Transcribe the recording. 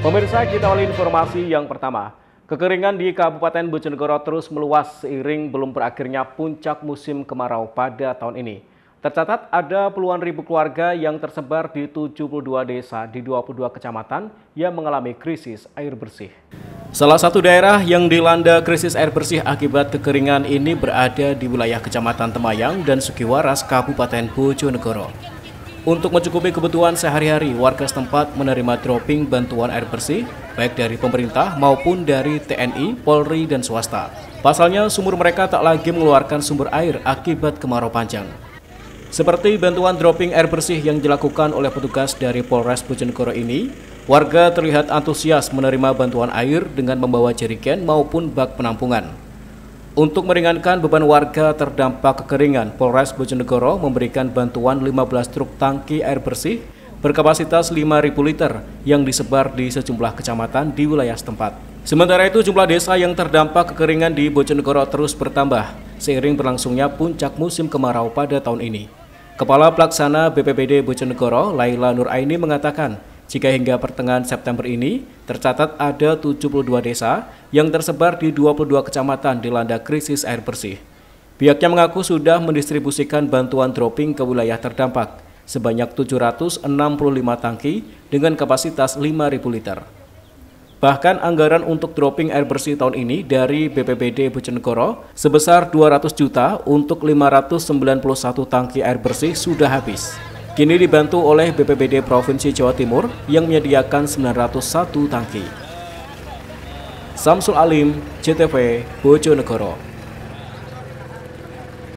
Pemirsa, kita awali informasi yang pertama. Kekeringan di Kabupaten Bojonegoro terus meluas seiring belum berakhirnya puncak musim kemarau pada tahun ini. Tercatat ada puluhan ribu keluarga yang tersebar di 72 desa di 22 kecamatan yang mengalami krisis air bersih. Salah satu daerah yang dilanda krisis air bersih akibat kekeringan ini berada di wilayah Kecamatan Temayang dan Sukiwaras, Kabupaten Bojonegoro. Untuk mencukupi kebutuhan sehari-hari, warga setempat menerima dropping bantuan air bersih, baik dari pemerintah maupun dari TNI, Polri, dan swasta. Pasalnya, sumur mereka tak lagi mengeluarkan sumber air akibat kemarau panjang. Seperti bantuan dropping air bersih yang dilakukan oleh petugas dari Polres Bojonegoro ini, warga terlihat antusias menerima bantuan air dengan membawa jeriken maupun bak penampungan. Untuk meringankan beban warga terdampak kekeringan, Polres Bojonegoro memberikan bantuan 15 truk tangki air bersih berkapasitas 5.000 liter yang disebar di sejumlah kecamatan di wilayah setempat. Sementara itu jumlah desa yang terdampak kekeringan di Bojonegoro terus bertambah seiring berlangsungnya puncak musim kemarau pada tahun ini. Kepala Pelaksana BPBD Bojonegoro, Laila Nuraini mengatakan, jika hingga pertengahan September ini, tercatat ada 72 desa yang tersebar di 22 kecamatan dilanda krisis air bersih. Pihaknya mengaku sudah mendistribusikan bantuan dropping ke wilayah terdampak sebanyak 765 tangki dengan kapasitas 5.000 liter. Bahkan anggaran untuk dropping air bersih tahun ini dari BPBD Bojonegoro sebesar 200 juta untuk 591 tangki air bersih sudah habis. Kini dibantu oleh BPBD Provinsi Jawa Timur yang menyediakan 901 tangki. Samsul Alim, CTV, Bojonegoro.